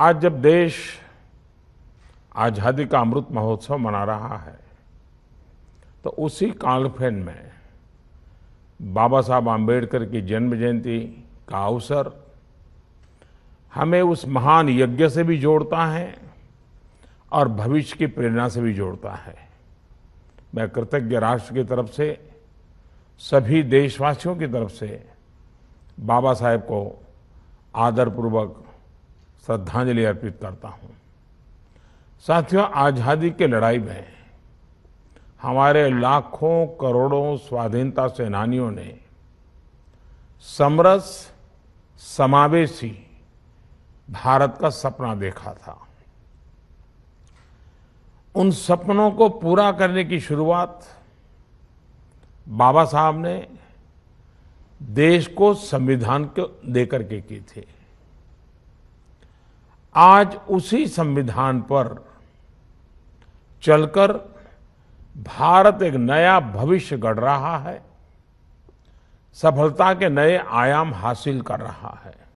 आज जब देश आज़ादी का अमृत महोत्सव मना रहा है तो उसी कालफेन में बाबा साहब आम्बेडकर की जन्म जयंती का अवसर हमें उस महान यज्ञ से भी जोड़ता है और भविष्य की प्रेरणा से भी जोड़ता है मैं कृतज्ञ राष्ट्र की तरफ से सभी देशवासियों की तरफ से बाबा साहेब को आदरपूर्वक श्रद्धांजलि अर्पित करता हूं साथियों आज़ादी के लड़ाई में हमारे लाखों करोड़ों स्वाधीनता सेनानियों ने समरस समावेशी भारत का सपना देखा था उन सपनों को पूरा करने की शुरुआत बाबा साहब ने देश को संविधान को देकर के की थी आज उसी संविधान पर चलकर भारत एक नया भविष्य गढ़ रहा है सफलता के नए आयाम हासिल कर रहा है